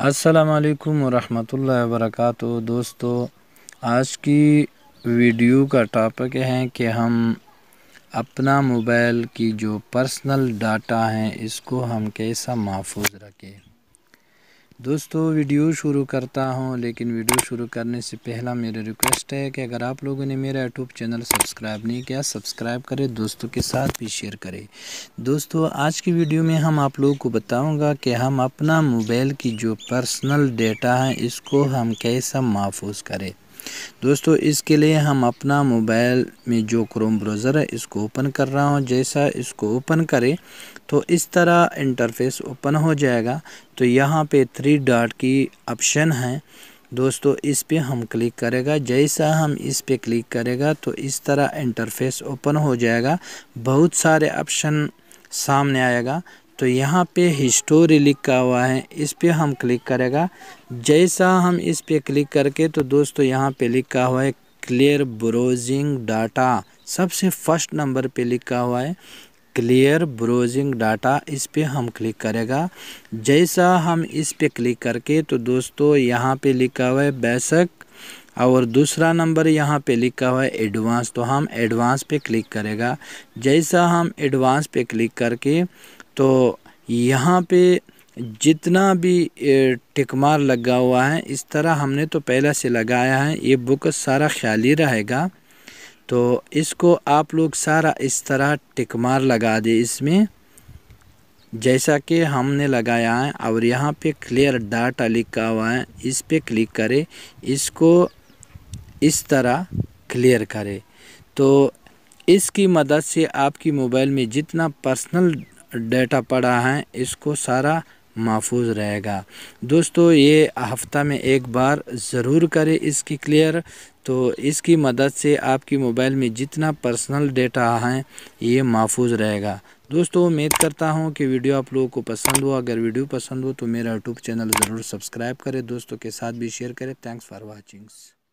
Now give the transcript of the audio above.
अस्सलाम वालेकुम वरक दोस्तों आज की वीडियो का टॉपिक है कि हम अपना मोबाइल की जो पर्सनल डाटा हैं इसको हम कैसा महफूज रखें दोस्तों वीडियो शुरू करता हूं लेकिन वीडियो शुरू करने से पहला मेरी रिक्वेस्ट है कि अगर आप लोगों ने मेरा यूट्यूब चैनल सब्सक्राइब नहीं किया सब्सक्राइब करें दोस्तों के साथ भी शेयर करें दोस्तों आज की वीडियो में हम आप लोगों को बताऊंगा कि हम अपना मोबाइल की जो पर्सनल डेटा है इसको हम कैसा महफूज करें दोस्तों इसके लिए हम अपना मोबाइल में जो क्रोम ब्राउज़र है इसको ओपन कर रहा हूँ जैसा इसको ओपन करें तो इस तरह इंटरफेस ओपन हो जाएगा तो यहाँ पे थ्री डॉट की ऑप्शन है दोस्तों इस पे हम क्लिक करेगा जैसा हम इस पे क्लिक करेगा तो इस तरह इंटरफेस ओपन हो जाएगा बहुत सारे ऑप्शन सामने आएगा तो यहाँ पे हिस्टोरी लिखा हुआ है इस पर हम क्लिक करेगा जैसा हम इस पर क्लिक करके तो दोस्तों यहाँ पे लिखा हुआ है क्लियर ब्रोजिंग डाटा सबसे फर्स्ट नंबर पे लिखा हुआ है क्लियर ब्रोजिंग डाटा इस पर हम क्लिक करेगा जैसा हम इस पर क्लिक करके तो दोस्तों यहाँ पे लिखा हुआ है बैसक और दूसरा नंबर यहाँ पे लिखा हुआ है एडवांस तो हम एडवांस पे क्लिक करेगा जैसा हम एडवांस पे क्लिक करके तो यहाँ पे जितना भी टिकमार लगा हुआ है इस तरह हमने तो पहले से लगाया है ये बुक सारा ख्याली रहेगा तो इसको आप लोग सारा इस तरह टिकमार लगा दे इसमें जैसा कि हमने लगाया है और यहाँ पे क्लियर डाटा लिखा हुआ है इस पर क्लिक करें इसको इस तरह क्लियर करें तो इसकी मदद से आपकी मोबाइल में जितना पर्सनल डेटा पड़ा है इसको सारा महफूज रहेगा दोस्तों ये हफ्ता में एक बार ज़रूर करें इसकी क्लियर तो इसकी मदद से आपकी मोबाइल में जितना पर्सनल डेटा है ये महफूज रहेगा दोस्तों उम्मीद करता हूँ कि वीडियो आप लोगों को पसंद हो अगर वीडियो पसंद हो तो मेरा यूट्यूब चैनल ज़रूर सब्सक्राइब करें दोस्तों के साथ भी शेयर करें थैंक्स फॉर वॉचिंग्स